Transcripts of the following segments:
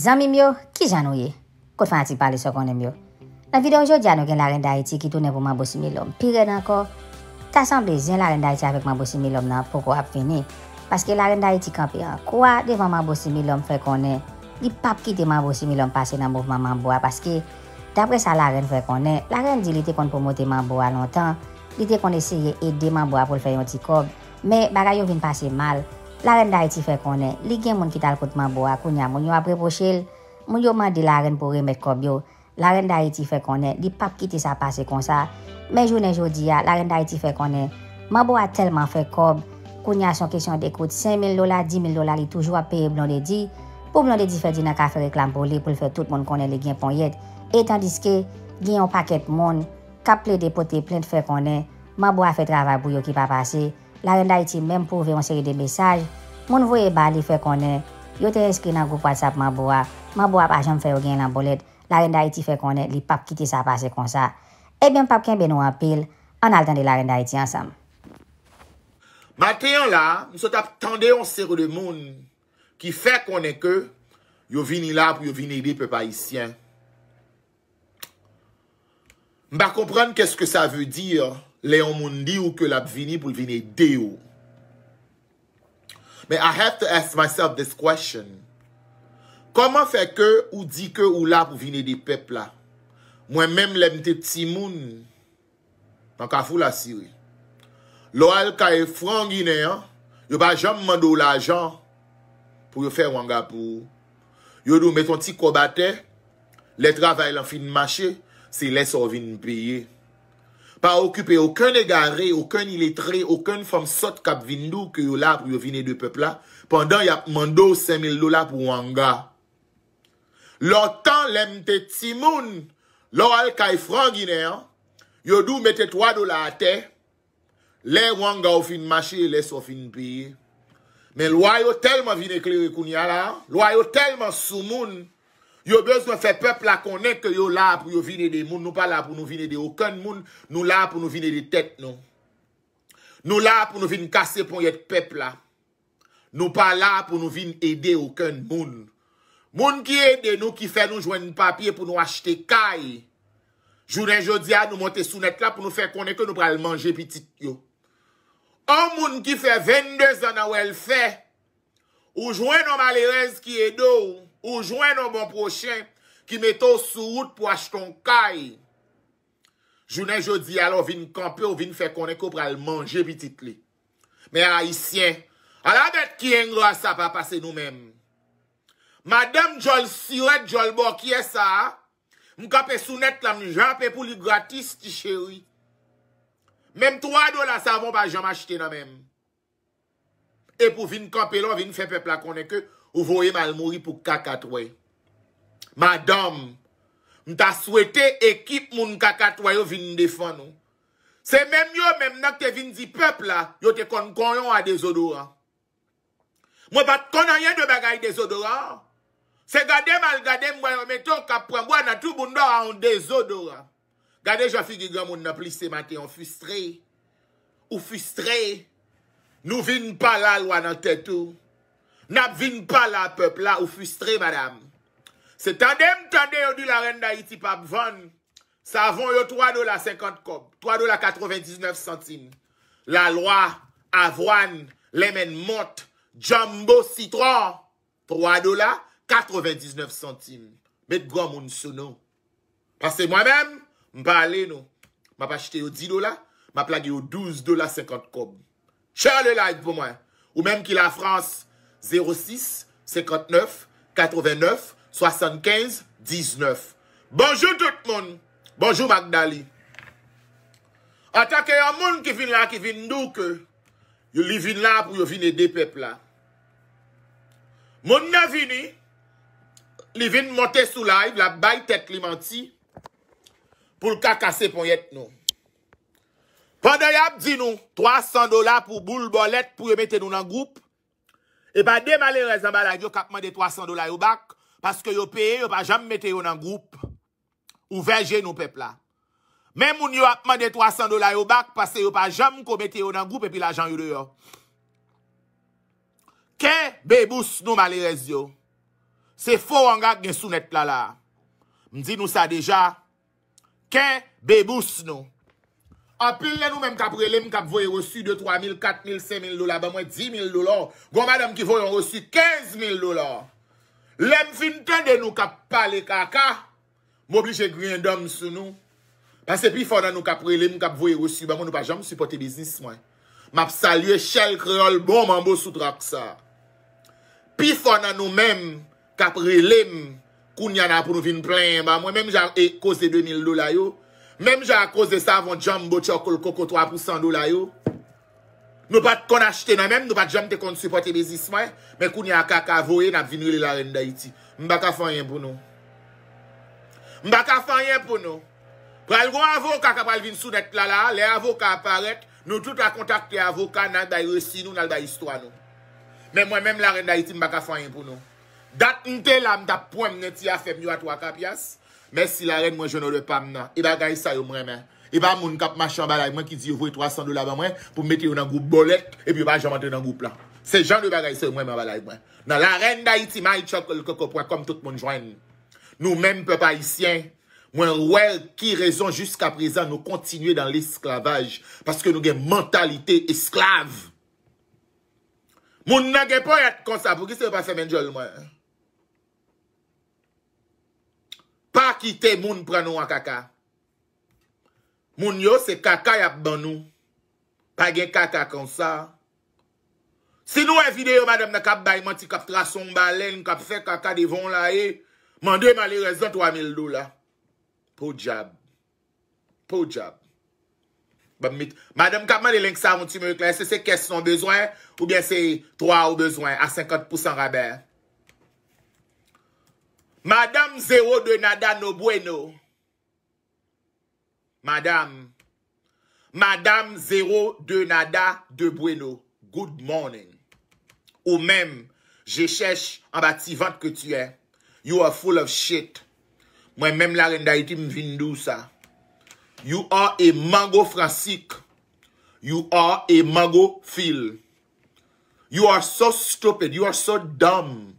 Zanmi myo, ki jan ou ye? Kote fante pali so konen myo. Nan videon jou djanou gen laren da iti ki toune pou mambou similom. Pire nan ko, tasan bezen laren da iti avek mambou similom nan poko ap fini. Paske laren da iti kampi an kwa, devan mambou similom fwe konen. Di pap kite mambou similom pase nan mouvman mambou a. Paske, dapre sa laren fwe konen, laren di li te kon promote mambou a lontan. Li te kon esye ede mambou a pou l fwe yon ti kob. Me, bagay yo vin pase mal. La ren da iti fe konen, li gen moun ki tal kout ma bo a, koun ya moun yo aprepochel, moun yo mande la ren pou remet kob yo. La ren da iti fe konen, li pap kite sa pase konsa. Men jounen joudiya, la ren da iti fe konen, ma bo a telman fe kob, koun ya son kesyon de kout, 5.000 dola, 10.000 dola li toujwa peye blondedi. Po blondedi fe di nan ka fe reklam pou li pou le fe tout moun konen li gen pon yet. Etan diske, gen yon paket moun, ka ple depote plen te fe konen, ma bo a fe travabou yo ki pa pase. la renda iti menm pou ve yon seri de besaj, moun vwe e ba li fe konen, yo te eskri nan goup watsap maboua, maboua pa jom fe yon gen lan bolet, la renda iti fe konen, li pap kite sa pase kon sa. Ebyen eh pap ken ben ou an pil, an altan de la renda iti ansam. Ma teyon la, msot ap tende yon seri de moun, ki fe konen ke, yo vini la pou yo vini de pe pa isyen. Mba kompran kè ske sa ve diyo, Le yon moun di ou ke l ap vini pou vini deyo. Men I have to ask myself this question. Koman fe ke ou di ke ou la pou vini de pepla? Mwen menm lemte ti moun. Tan ka fou la siri. Lo al ka e frangine an, yo ba jom mando l ajan pou yo fe wangapou. Yo do meton ti kobate, le travay lan fin mache, se lè so vin pye. pa okype oken e gare, oken iletre, oken fom sot kap vindou ke yo la pou yo vine de pepla, pandan yap mando 5.000 do la pou wanga. Lo tan lemte timoun, lo al kay frangine, yo dou mette 3 do la ate, le wanga ou fin mache, le sou fin piye. Men lwa yo telman vine kliwe koun ya la, lwa yo telman sou moun, Yo bezon fe pepla konen ke yo la pou yo vine de moun. Nou pa la pou nou vine de okan moun. Nou la pou nou vine de tet non. Nou la pou nou vine kase pou yed pepla. Nou pa la pou nou vine ede okan moun. Moun ki ede nou ki fe nou jwen papye pou nou achete kaye. Jounen jodia nou monte sunet la pou nou fe konen ke nou pral manje pitit yo. An moun ki fe vende zan an wèl fe. Ou jwen an malerez ki ede ou. Ou jwen nou bon prochen ki metou sou wout pou ashton kay. Jounen jodi alon vin kampe ou vin fe konen ko pral manje bitit li. Men a isyen, alon bet ki engro asap apase nou men. Madame Jol Siret Jol Bokye sa, mou kape sou net la mou janpe pou li gratis ti cheri. Menm 3 do la savon pa janm achete nou men. E pou vin kampe lò, vin fe pepla konen ke... Ou vouye malmouri pou kakat wè. Madame, mta souwete ekip moun kakat wè yo vin defan nou. Se menm yo menm nak te vin di pep la, yo te kon kon yon a dezodora. Mwen pat kon an yen de bagay dezodora. Se gade mal gade mwen yon meton kap prang wè nan tou bunda an dezodora. Gade jafi gigan moun na plis se matè yon fustre. Ou fustre. Nou vin palal wè nan tetou. N ap vin pa la pep la ou fustre, madame. Se tande m tande yo di la ren da iti pa bvan, sa avon yo 3 dola 50 kop, 3 dola 99 centime. La lwa, avwan, lemon mot, jombo, citron, 3 dola 99 centime. Met gwa moun sou nou. Pase mwen mèm, m pa ale nou. M ap achete yo 10 dola, m ap lage yo 12 dola 50 kop. Che le like pou mwen. Ou mèm ki la frans, 06-59-89-75-19 Bonjou tout moun, bonjou Magdali Ata ke yon moun ki vin la ki vin nou ke Yon li vin la pou yon vin e depepla Moun nan vini Li vin monte sou la, yon la bayi tek li manti Poul kakase pou yet nou Pande yap di nou 300 dola pou boul bolet pou yon mette nou nan goup E pa de malerez an balay yo kapman de 300 dola yo bak, paske yo peye yo pa jam meteyo nan goup ou veje nou pepla. Mem moun yo apman de 300 dola yo bak, paske yo pa jam kometeyo nan goup epi la jan yu deyo. Ken bebus nou malerez yo? Se fo wangak gen sou net la la. M di nou sa deja, ken bebus nou? A pil nen nou men kap relem kap voye resu 2, 3, 4, 5, 10,000 dolar. Gwamba nan ki voye resu 15,000 dolar. Lem fin ten den nou kap pale kaka. Mou bli che griye dom sou nou. Pase pi fon nan nou kap relem kap voye resu. Moun nou pa jom supporte biznis mwen. Map salye chel kreol bon moun moun sou trak sa. Pi fon nan nou men kap relem koun yana pou nou vin plen. Moun men mwen jav e koze 2,000 dolar yo. Mem jwa akose sa avon jom mbo chokol koko 3% do la yo. Nou pat konachte nan men, nou pat jom te kon supporte bezismay. Men kou ni akaka avoye nan ap vinwele la renda iti. Mbaka fanyen pou nou. Mbaka fanyen pou nou. Pral gwa avoka kapal vin sou net lala, le avoka aparet, nou tout a kontakte avoka nan bay resi nou, nan bay istwa nou. Men mwen men la renda iti mbaka fanyen pou nou. Dat mte la mda pwem neti a femyo a 3 ka piyas. Mwen si la ren mwen jwene le pam nan, i bagay sa yo mwen mwen. I ba mwen kap machan balay mwen ki di yu vwe 300 do la ban mwen pou mwete yo nan goup bolet e pi bagay janmante nan goup la. Se jan mwen bagay sa yo mwen mwen balay mwen. Nan la ren da iti ma iti chakol kokopwa kom tout mwen jwene. Nou men pe pa isyen, mwen wèl ki rezon jusqu apresan nou kontinuye dan l'esklavaj. Paske nou gen mentalite esklav. Mwen nage po et konsa pou gise yu pase men jol mwen. Aki te moun pranou an kaka. Moun yo se kaka yap ban nou. Pa gen kaka kon sa. Si nou evide yo madame na kap bay man ti kap tra son balen, kap fe kaka devon la e, mande man li rezon 3000 do la. Po job. Po job. Madame kap man li lenk sa voun ti me ukla, se se kes non bezwen, ou bien se 3 ou bezwen, a 50% rabèr. Madame Zerode Nada Nobueno. Madame. Madame Zerode Nada Nobueno. Good morning. Ou mem, je chèche an ba ti vant ke tuè. You are full of shit. Mwen mem la renda iti mvindou sa. You are a mango fransik. You are a mango fil. You are so stupid. You are so dumb.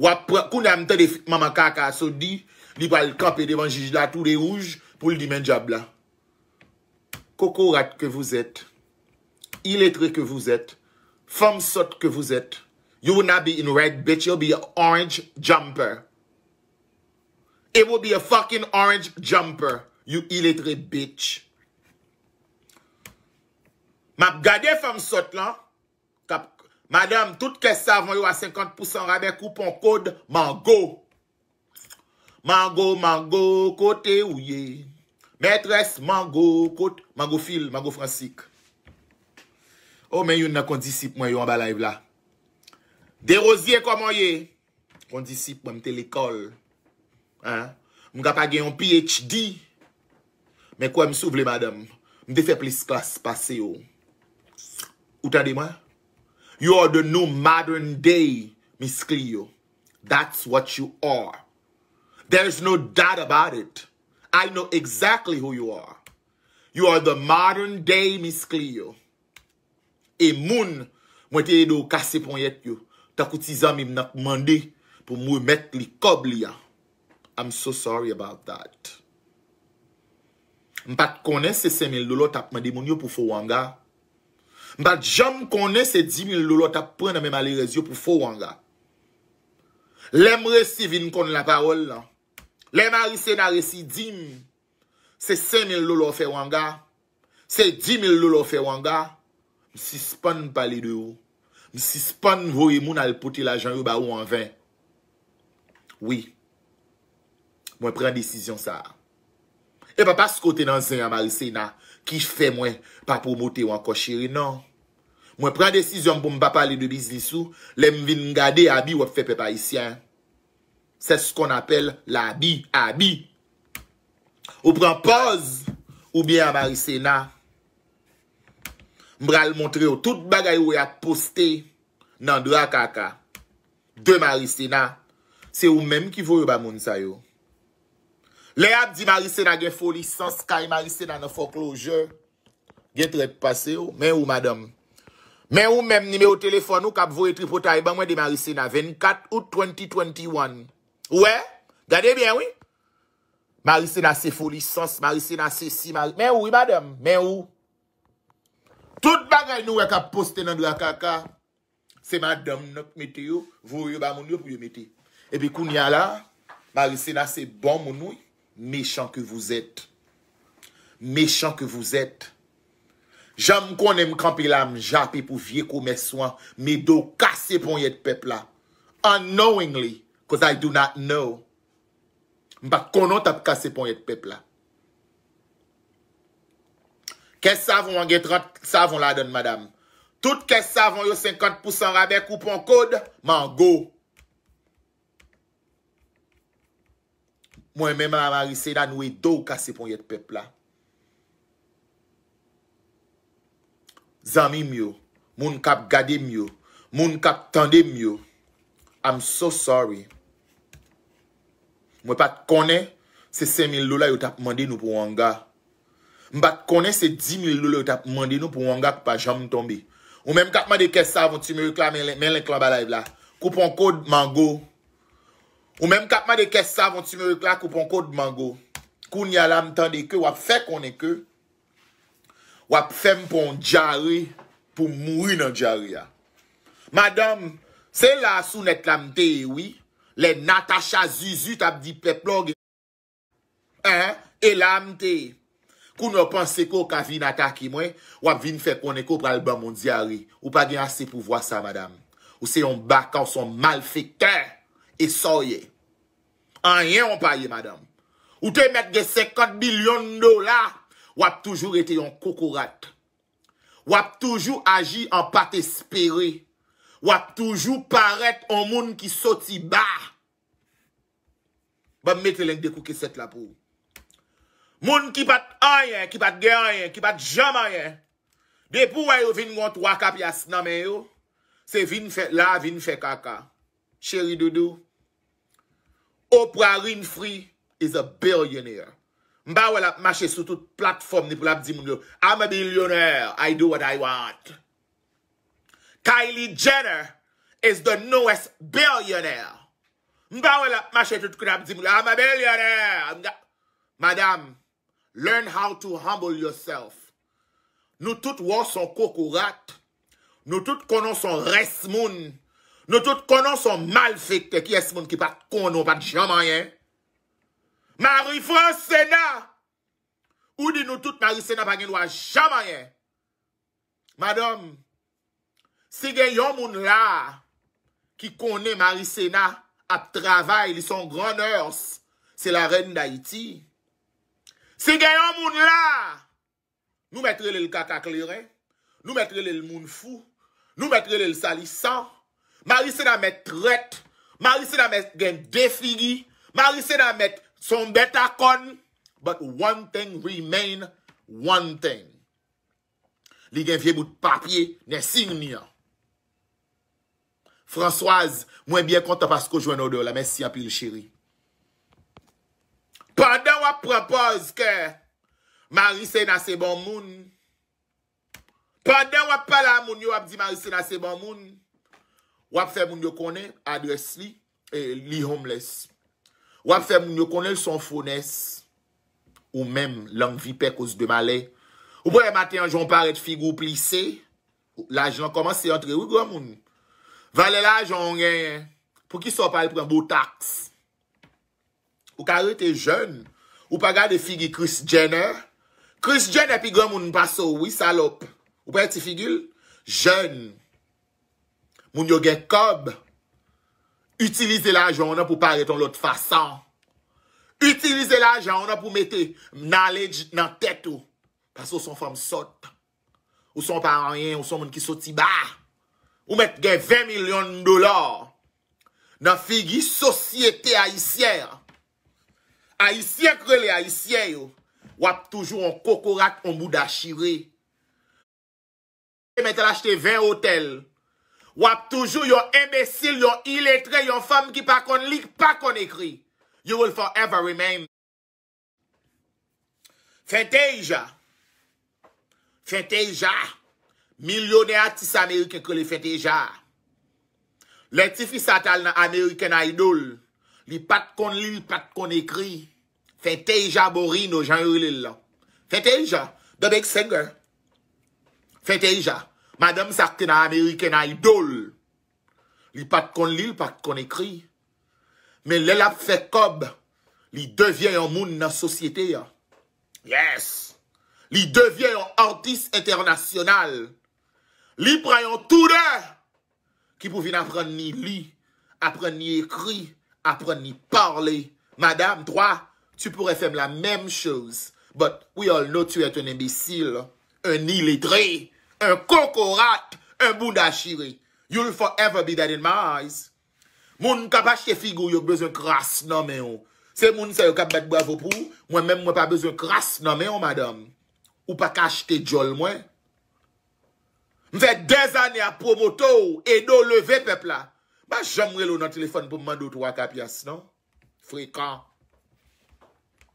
Wap kou nan mte de maman kaka sou di, li bal kap e de man jijila tou de ouj pou li di men djab la. Kokorat ke vou zet, iletre ke vou zet, fam sot ke vou zet, you will not be in red, bitch, you will be a orange jumper. It will be a fucking orange jumper, you iletre bitch. Map gade fam sot la. Madame, tout kè sa avan yo a 50% rabe koupon kode mango. Mango, mango, kote ou ye. Mètrese, mango, kote. Mango fil, mango fransik. O, oh, men yon nan kondisip mwen yo an balay vla. Derosye kwa mwen ye. Kondisip mwen mte l'ekol. Mwen gapa gen yon PhD. Mè kwa m souvle, madame. Mwen de fe plis klas pase yo. Ou ta de mwen? You are the new modern day miskli yo. That's what you are. There is no doubt about it. I know exactly who you are. You are the modern day miskli yo. E moun mwen te edo kase pon yet yo. Ta kouti zan mi mna koumande pou mwen met li kob li ya. I'm so sorry about that. Mpa tkone se semen lolo tapman di moun yo pou fwo wanga. Ba jom konen se 10.000 lolo tap pren nan men mali rezyo pou fwo wanga. Lem resi vin konen la parol nan. Lem a risen a resi 10.000, se 5.000 lolo fwe wanga. Se 10.000 lolo fwe wanga. Msi spon pali de ou. Msi spon vwoye moun al pote la jan ou ba ou an ven. Oui. Mwen pren disizyon sa. E pa pa skote nan zin a ma risen a ki fwe mwen pa pou mwote wanko chiri nan. Mwen pren desisyon pou m pa pali de biz disou. Lem vin gade abi wap fepe pa isyan. Se skon apel l'abi. Abi. Ou pren poz. Ou biye a Marissena. Mbral montre yo. Tout bagay ou yat poste. Nan 2 akaka. 2 Marissena. Se ou menm ki vou yo ba moun sayo. Le ap di Marissena gen foli. Sans kay Marissena nan fokloj yo. Gen trep pase yo. Men ou madame. Mè ou mèm nime ou telefon ou kap vou etri potay e ba mwen de Marisena 24 ou 2021. Ouè? Gade mè ou? Marisena se folisans, Marisena se si Marisena. Mè ou yi madèm? Mè ou? Tout bagay nou wè kap poste nan do akaka. Se madèm nòk metè yo, vou yo ba moun yo pou yo metè. Ebi koun ya la, Marisena se bon moun ou, mechan ke vou zèt. Mechan ke vou zèt. Jam konen mkampi la mjapi pou vie kou me swan, mi do kase pon yet pepla. Unknowingly, cause I do not know. Mba konon tap kase pon yet pepla. Kè savon wanget rat, savon la don madam. Tout kè savon yo 50% rabe koupon kode, man go. Mwen men mwen amari se dan wè e do kase pon yet pepla. zami myo, moun kap gade myo, moun kap tande myo. I'm so sorry. Mwen pat konen se se mil lola yot ap mande nou pou wanga. Mwen pat konen se di mil lola yot ap mande nou pou wanga kwa pa jam mtombi. Ou men mkap mwade kesav, mwen ti mwe yuk la men len klamba live la, koupon kod mango. Ou men mkap mwade kesav, mwen ti mwe yuk la koupon kod mango. Koun yalam tande ke wap fe konen ke. wap fèm pou m diari pou mouri nan diari ya. Madame, se la sou net lamte ewi, le natacha zuzu tap di peplog e lamte. Kou nou panse ko kavi nata ki mwen, wap vin fè konen ko pralbam m diari. Ou pa gen ase pou vwa sa, madame. Ou se yon bakan ou son mal fè kè, e soye. Anyen ou paye, madame. Ou te met ge sekot bilyon do la, Wap toujou ete yon koukourat. Wap toujou aji an pat espere. Wap toujou paret an moun ki soti ba. Bam mette lenk dekou keset la pou. Moun ki pat aye, ki pat geye, ki pat jam aye. Depou wè yo vin gont waka pi asnamen yo. Se vin fe, la vin fe kaka. Cheri do do. Oprah Winfrey is a billionaire. Mba wè la ap mache sou tout platform ni pou la ap di moun yo. I'm a billionaire. I do what I want. Kylie Jenner is the newest billionaire. Mba wè la ap mache tout platform ni pou la ap di moun yo. I'm a billionaire. Madame, learn how to humble yourself. Nou tout wò son kokourat. Nou tout konon son res moun. Nou tout konon son mal fèk te ki es moun ki pat konon pat jaman yen. Marie-France Sénat, ou di nou tout Marie Sénat pa gen waj jamayen. Madame, se gen yon moun la, ki konen Marie Sénat, ap travay li son granders, se la ren d'Haïti. Se gen yon moun la, nou metre lè l'kaka kleren, nou metre lè l'moun fou, nou metre lè l'sali san, Marie Sénat met tret, Marie Sénat met gen defigi, Marie Sénat met fè, Son bet akon, but one thing remain one thing. Li gen vye mout papye, nesin niya. Fransouaz, mwen bie konta pasko jwen ode la mes si apil chiri. Pande wap propose ke, mari se nasi bon moun. Pande wap pala moun yo ap di mari se nasi bon moun. Wap fe moun yo kone, adres li, e li homeless. Wap fè moun yo konel son fonès. Ou mèm langvi pek os de malè. Ou pou e matè an joun paret figou plise. La joun komanse yotre. Ou gwa moun? Vale la joun gen. Pou ki sou pale pren botaks? Ou kare te joun? Ou pa gade figi Kris Jenner? Kris Jenner pi gwa moun baso. Ou wis salop? Ou pa eti figil? Joun. Moun yo gen kob. Utilize la ajan wana pou pare ton lot fasan. Utilize la ajan wana pou mette knowledge nan tèt ou. Pasou son fòm sot. Ou son pò an ryen, ou son moun ki sot i ba. Ou mette gen 20 milyon dolar. Nan figi sosyete aisyèr. Aisyè krele aisyè yo. Wap toujou an kokorat, an mouda chire. Ou mette lachte 20 hotel. Wap toujou yon emesil, yon iletre, yon fam ki pa kon lik, pa kon ekri. You will forever remain. Fenteja. Fenteja. Milyonè a tis Ameriken ke li fenteja. Lè ti fi satal nan Ameriken a idoul. Li pat kon lik, pat kon ekri. Fenteja mori nou jan yon li lè. Fenteja. Dabèk sènger. Fenteja. Madame sakte na Ameriken a idol. Li pat kon li, li pat kon ekri. Men lel ap fe kob, li devyen yon moun nan sosyete. Yes! Li devyen yon artiste internasyonal. Li preyon tou de! Ki pou vin apren ni li, apren ni ekri, apren ni parle. Madame, drwa, tu poure fem la mem chouse. But we all know tu et un imbisil, un ilitre, Un koko rat, un bunda chiri. You'll forever be dead in my eyes. Moun mwen kapache te figou, yon bezon kras nan men yo. Se moun se yon kap bet bo avopou, mwen men mwen pa bezon kras nan men yo, madame. Ou pa kache te jol mwen. Mwen fè dez anè non? a promotou, e nou leve pepla. Ba jom relo nan telefon pou mman do 3-4 pias nan. Frikan.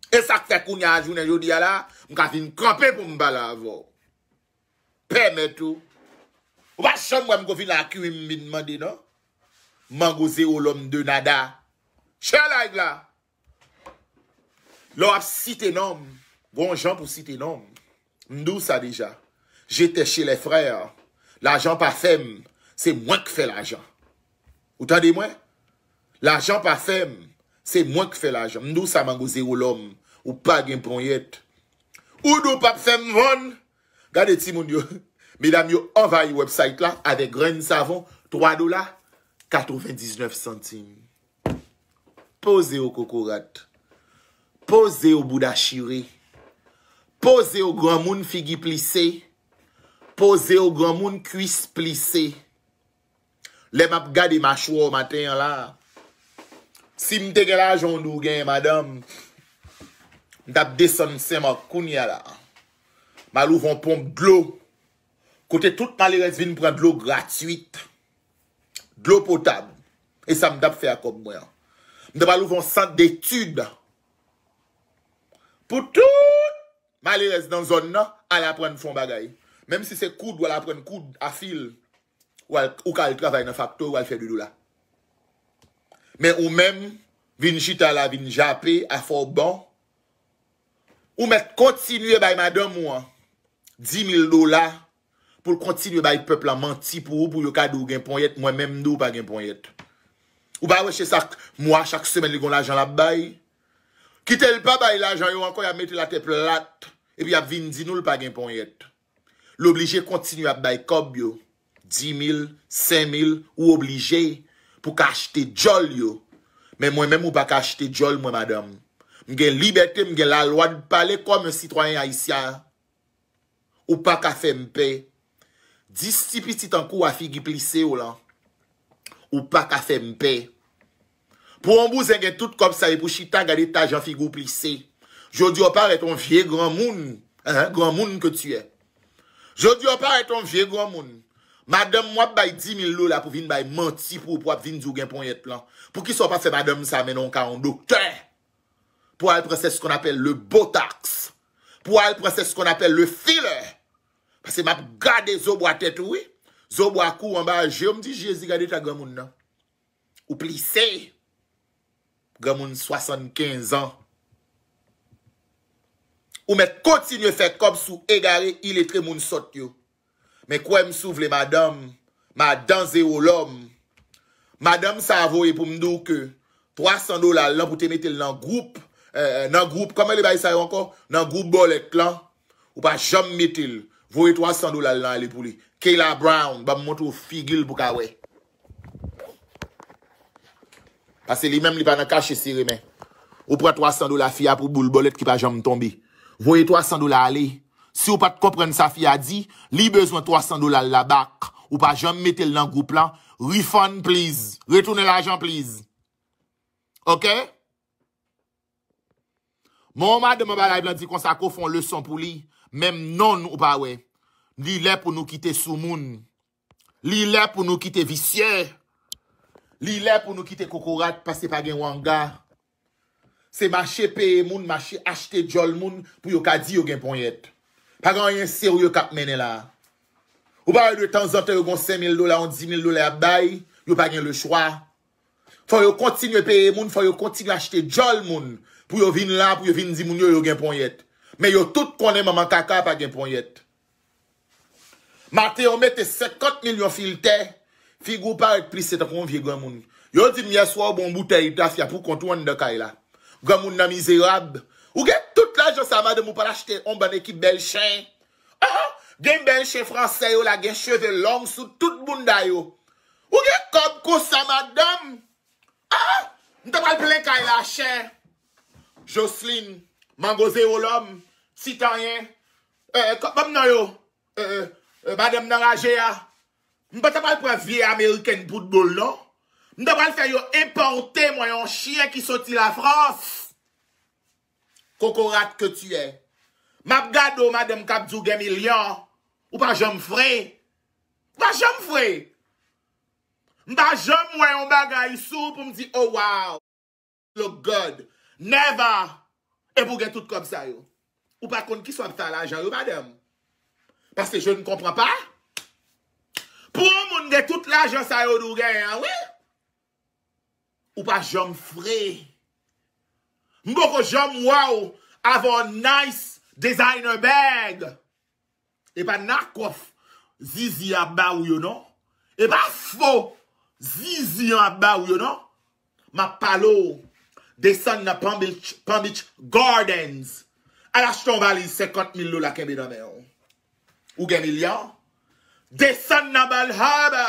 E sak fè koun ya ajoun en yodi ala, mwen kase yon krapè pou mbala avopou. Pè mè tou. Ou pa chan wèm gòvin la akim mè mè mè dè nan? Mangou zè ou lòm dè nada. Chè la ig la. Lò ap sit enòm. Bon jan pou sit enòm. Mdou sa deja. J'etè chè lè frè. L'ajan pa fem. Se mwen k fè l'ajan. Ou tan dè mwen? L'ajan pa fem. Se mwen k fè l'ajan. Mdou sa mangou zè ou lòm. Ou pa gen pon yet. Ou dò pa fem mè mè mè? Gade ti moun yo, mi dam yo avay website la, avek gren savon, 3 do la, 99 centime. Poze yo kokorat. Poze yo bouda chire. Poze yo gwa moun figi plise. Poze yo gwa moun kuis plise. Le map gade ma chou o maten la. Si mte gela jondou gen, madam, mtap desen seman koun ya la. Ma louvon ponp glou. Kote tout malirez vin pren glou gratuite. Glou potab. E sa mdap fe akob mwen. Mdap malirez vonsant detude. Po tout malirez dan zon nan, al apren fon bagay. Mem si se koud wala apren koud afil, wale ou ka al travay nan fakto, wale fe dudou la. Men ou men, vin chitala, vin japi, a for ban, ou men kontinuye bay madan mwen, 10.000 do la pou l kontinu bay pepla manti pou ou pou yo kado ou genpon yet mwen menm do ou pa genpon yet. Ou bay wèche sak mwa chak semen li gon la ajan la bay. Kite l pa bay la ajan yo ankon ya mette la te plat. E pi ya vindi nou l pa genpon yet. L oblige kontinu bay bay kob yo. 10.000, 5.000 ou oblige pou ka achete jol yo. Men mwen menm ou pa ka achete jol mwen madame. Mgen liberté, mgen la loa, mwen pale kom un sitwoyen haisyan yo. Ou pa ka fè mpè. Disipi ti tan kou wafi gip lise ou lan. Ou pa ka fè mpè. Pou anbou zengen tout kop sa ve pou chita gade ta jan fi goup lise. Jodi ou pare ton vie gran moun. Gran moun ke tuè. E. Jodi ou pare ton vie gran moun. Madem mwap bay di mil nou la pou vin bay manti pou wap vin djougen pon yet plan. Pou ki sou pa fè madem sa menon ka an doktè. Pou al prese se kon apel le botax. Pou al prese se kon apel le filè. Pase map gade zo bwa tet wè. Zo bwa kou an ba jè ou mdi jè zi gade ta gwa moun nan. Ou pli se. Gwa moun 75 an. Ou mè kontinye fè kob sou e gare il etre moun sot yo. Mè kouè m sou vle madam. Ma danze ou lom. Madam sa avoye pou mdou ke. 300 do la lop ou te metil nan group. Nan group. Koman li bay sa yon kon? Nan group bol et lan. Ou pa jom metil. Voye 300 dolar lan li pou li. Kayla Brown, ba mwoto fi gil pou kawe. Pase li menm li pa nan kache si remen. Ou pre 300 dolar fia pou boule bolet ki pa jom tombe. Voye 300 dolar li. Si ou pat kompren sa fia di, li bezwen 300 dolar la bak. Ou pa jom metel nan goup la. Refund please. Retourne l'ajan please. Ok? Mon ma deman ba la blan di kon sa kofon le son pou li. Mem non ou ba we, li le pou nou kite sou moun, li le pou nou kite visye, li le pou nou kite kokorat pase pa gen wanga. Se mache peye moun, mache achete jol moun pou yo kadi yo gen pon yet. Pa gen yon seryo kap mene la. Ou ba we de tan zante yo gon 5 mil dola, 10 mil dola ya bay, yo pa gen le chwa. Foy yo kontin yo peye moun, foy yo kontin yo achete jol moun pou yo vin la, pou yo vin di moun yo yo gen pon yet. Me yo tout konen maman kaka pa genpon yet. Mate yo mette sekot milyon filte. Figo pa et plis etan kon vie gwen moun. Yo di mye swa ou bon bute itaf ya pou kontou an de kaila. Gwen moun nan mize yo ab. Ou gen tout la jose amade mou pala chete omban ekip bel chen. Aha! Ah, gen bel chen franse yo la gen cheve long sou tout moun dayo. Ou gen kob kousa madame. Aha! Ah, Nte pal plen kaila chen. Joceline. Mangose euh, euh, euh, non. ou lom, sitanyen, e, kom nan yo, e, badem nan Ragea, mbata wale previye Ameriken boudbol non? Mbata wale fè yo importe mwen yon chie ki soti la Frans? Kokorat ke tuye, mabgado mbade mkabdjou gemilyan, ou pa jom fre? Pa jom fre? Mba jom mwen yon bagay sou pou mdi, oh wow, look god, never, E pou gen tout kom sa yo? Ou pa kon ki sou ap sa la jan yo, madem? Pase je nou kompran pa? Pou moun gen tout la jan sa yo dou gen, awe? Ah ou pa jom fre? Mbo ko jom waw avon nice designer bag? E pa nakof zizi ap ba ou yo non? E pa sfo zizi ap ba ou yo non? Ma palo! Desan nan pambich gardens. A lach ton valiz sekont mil nou la kebe nan men yo. Oh. Ou gen milyan. Desan nan bal haba.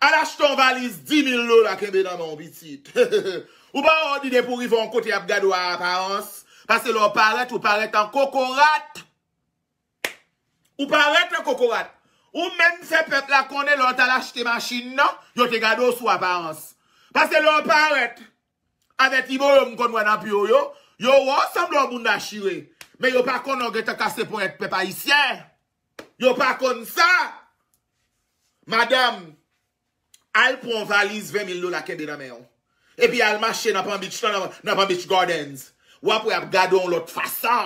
A lach ton valiz di mil nou la kebe nan men yo oh, bisit. Ou ban an oh, di de pou rifon kote ap gado a ap a ans. Pase loun paret ou paret an kokorat. Ou paret an kokorat. Ou men se pep la kone loun talach te masin nan. Yo te gado sou ap a ans. Pase loun paret. Avè ti bo yon mkon wè nan piyo yon, yon wò san blon goun nan shiwe, men yon pa kon nan gete kase pou et pepa isyè. Yon pa kon sa. Madame, al pou an valiz 20 mil dola kembe nan men yon. Epi al mashe nan pan bitch la nan pan bitch gardens, wè pou ap gado yon lot fasa.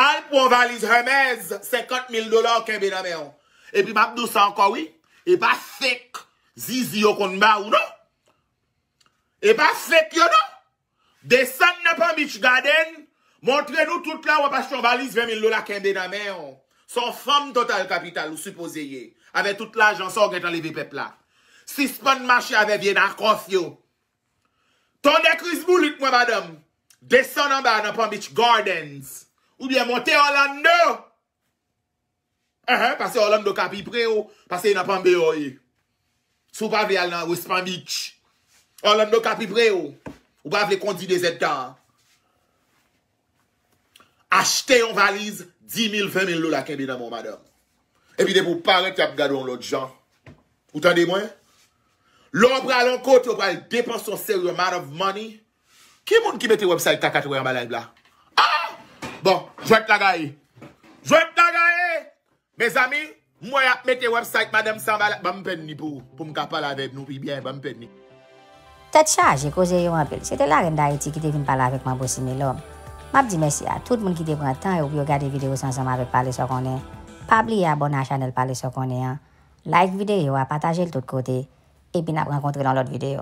Al pou an valiz remèz 50 mil dola kembe nan men yon. Epi map dou san kwa wè, epi ap fèk zizi yon kon mba ou nou. E ba svet yon nou? Desan nan pambich gaden, montre nou tout la wap asyon balis 20.000 lola kembe nan men yon. Oh. Son fom total kapital ou suppose ye. Ave tout la jansong etan leve pepla. Sispon mash ya ave vye nan konf yo. Tonde kriz mou lit mwen badam. Desan nan ba nan pambich gardens. Ou bien monte Orlando. Ahe, uh-huh, pase Orlando kapi pre yo. Pase nan pambi yo ye. Sou pa vyal nan wispamich gardens. Or lèm nou kapi bre ou, ou bav lè kondi dè zè tè an. Achte yon valiz, 10.000, 20.000 lò la kèndi nan moun madèm. Evide pou pare tè ap gado yon lò djan. Ou tèndè mwen? Lò moun bral an kote, yon bral depan son sel yon man of money. Kè moun ki mette yon website kakat wè an balèm la? Ah! Bon, jwèk la gae. Jwèk la gae! Mè zami, mwen ap mette yon website madèm san balèm. Bè mè pen ni pou, pou mwen kapal aveb nou, bi bè, bè mè pen ni. tête chargée, causé yon en C'était la que d'Haïti qui parler avec ma bossine l'homme. Ma dis merci à tout le monde qui pris le temps et regarder regardez la vidéo sans ensemble avec parler ce qu'on est. Pas oublier abonner à la chaîne parler ce qu'on est. Like vidéo, partager de tous côtés. Et puis, on vous rencontrer dans l'autre vidéo.